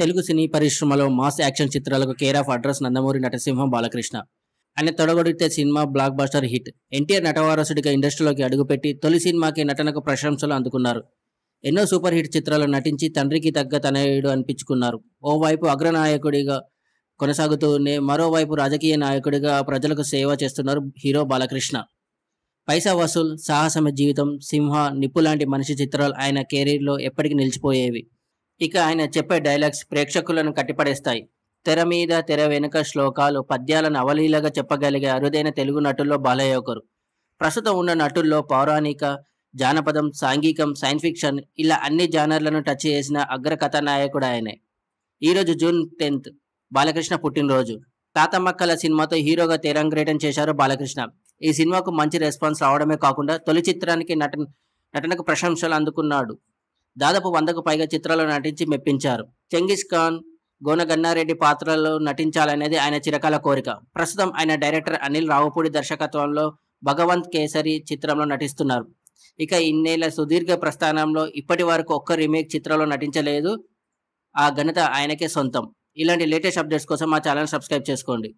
తెలుగు సినీ పరిశ్రమలో mass action చిత్రాలకు కేర్ ఆఫ్ అడ్రస్ నందమూరి నటసింహం బాలకృష్ణ ఆయన తొడగొడితే cinema blockbuster hit NTR నటవారసుడిగా ఇండస్ట్రీలోకి అడుగుపెట్టి తొలి సినిమాకి నటనకు ప్రశంసలు అందుకున్నారు ఎన్నో సూపర్ హిట్ చిత్రాలు నటించి తండ్రికి తగ్గ తనయుడు అనిపించుకున్నారు ఓవైపు అగ్రనాయకుడిగా కొనసాగుతూనే మరోవైపు రాజకీయ నాయకుడిగా ప్రజలకు సేవ చేస్తున్నారు హీరో బాలకృష్ణ పైసా వసూల్ సాహసమ జీవితం సింహ నిప్పులాంటి మనిషి చిత్రాలు ఆయన కెరీర్లో ఎప్పటికీ నిలిచిపోయేవి ఇక ఆయన చెప్పే డైలాగ్స్ ప్రేక్షకులను కట్టిపడేస్తాయి తెర మీద తెర వెనుక శ్లోకాలు పద్యాలను అవలీలగా చెప్పగలిగే అరుదైన తెలుగు నటుల్లో బాలయ్య ఒకరు ప్రస్తుతం ఉన్న నటుల్లో పౌరాణిక జానపదం సాంఘికం సైన్స్ ఫిక్షన్ ఇలా అన్ని జానర్లను టచ్ చేసిన అగ్ర కథానాయకుడు ఆయనే ఈరోజు జూన్ టెన్త్ బాలకృష్ణ పుట్టినరోజు తాతమక్కల సినిమాతో హీరోగా తెరంగ్రేటం చేశారు బాలకృష్ణ ఈ సినిమాకు మంచి రెస్పాన్స్ రావడమే కాకుండా తొలి చిత్రానికి నటన నటనకు ప్రశంసలు అందుకున్నాడు దాదాపు వందకు పైగా చిత్రాల్లో నటించి మెప్పించారు చెంగిస్ ఖాన్ గోనగన్నారెడ్డి పాత్రలో నటించాలనేది ఆయన చిరకాల కోరిక ప్రస్తుతం ఆయన డైరెక్టర్ అనిల్ రావుపూడి దర్శకత్వంలో భగవంత్ కేసరి చిత్రంలో నటిస్తున్నారు ఇక ఇన్నేళ్ల సుదీర్ఘ ప్రస్థానంలో ఇప్పటి వరకు ఒక్క రీమేక్ చిత్రంలో నటించలేదు ఆ ఘనత ఆయనకే సొంతం ఇలాంటి లేటెస్ట్ అప్డేట్స్ కోసం మా ఛానల్ సబ్స్క్రైబ్ చేసుకోండి